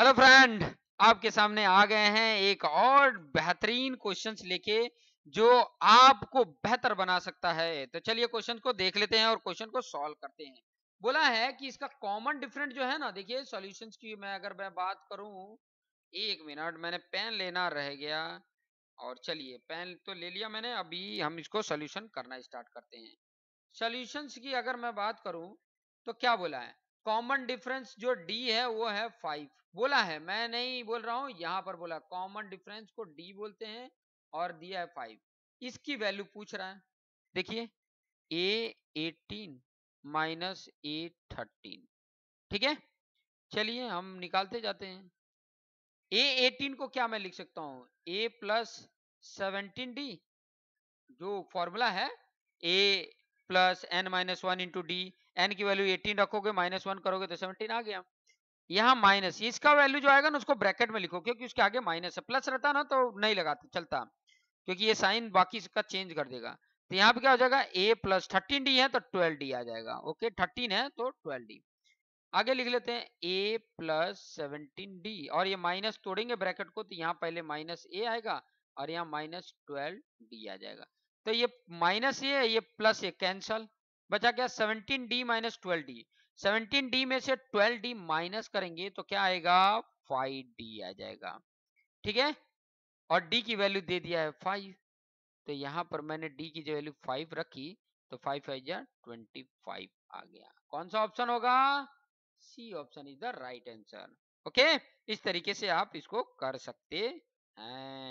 hello friend आपके सामने आ गए हैं एक और बेहतरीन क्वेश्चन लेके जो आपको बेहतर बना सकता है तो चलिए क्वेश्चन को देख लेते हैं और क्वेश्चन को सॉल्व करते हैं बोला है कि इसका कॉमन डिफरेंट जो है ना देखिए सॉल्यूशंस की मैं अगर मैं बात करूं एक मिनट मैंने पेन लेना रह गया और चलिए पेन तो ले लिया मैंने अभी हम इसको सोल्यूशन करना स्टार्ट करते हैं सोल्यूशंस की अगर मैं बात करूं तो क्या बोला है कॉमन डिफरेंस जो डी है वो है फाइव बोला है मैं नहीं बोल रहा हूं यहां पर बोला कॉमन डिफरेंस को डी बोलते हैं और दिया है फाइव इसकी वैल्यू पूछ रहा है देखिए A eighteen minus A thirteen ठीक है चलिए हम निकालते जाते हैं ए एटीन को क्या मैं लिख सकता हूं ए प्लस सेवनटीन डी जो फॉर्मूला है A plus N minus one into D N की वैल्यू एटीन रखोगे माइनस वन करोगे तो सेवनटीन आ गया यहाँ माइनस इसका वैल्यू जो आएगा ना उसको ब्रैकेट में लिखो क्योंकि उसके आगे माइनस है प्लस रहता ना तो नहीं लगाते चलता क्योंकि ये साइन बाकी इसका चेंज कर देगा तो यहाँ पे क्या हो जाएगा ए प्लस थर्टीन डी है तो ट्वेल्व डी आ जाएगा ओके थर्टीन है तो ट्वेल्व डी आगे लिख लेते हैं ए प्लस सेवनटीन डी और ये माइनस तोड़ेंगे ब्रैकेट को तो यहाँ पहले माइनस ए आएगा और यहाँ माइनस ट्वेल्व डी आ जाएगा तो ये माइनस ये ये प्लस ये कैंसल बचा क्या 17d D minus twelve D seventeen D में से 12d माइनस करेंगे तो क्या आएगा 5d आ जाएगा ठीक है और d की वैल्यू दे दिया है 5 तो यहां पर मैंने d की जो वैल्यू 5 रखी तो 5 फाइव ट्वेंटी फाइव आ गया कौन सा ऑप्शन होगा C option is the right answer okay इस तरीके से आप इसको कर सकते हैं